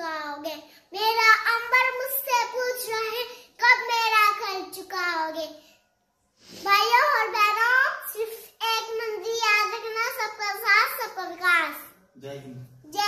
चुकाओगे मेरा अंबर मुझसे पूछ रहा है कब मेरा कर्ज चुकाओगे भाइयों और बहनों सिर्फ एक मंजिल याद रखना सबका साथ सबका विकास जय हिंद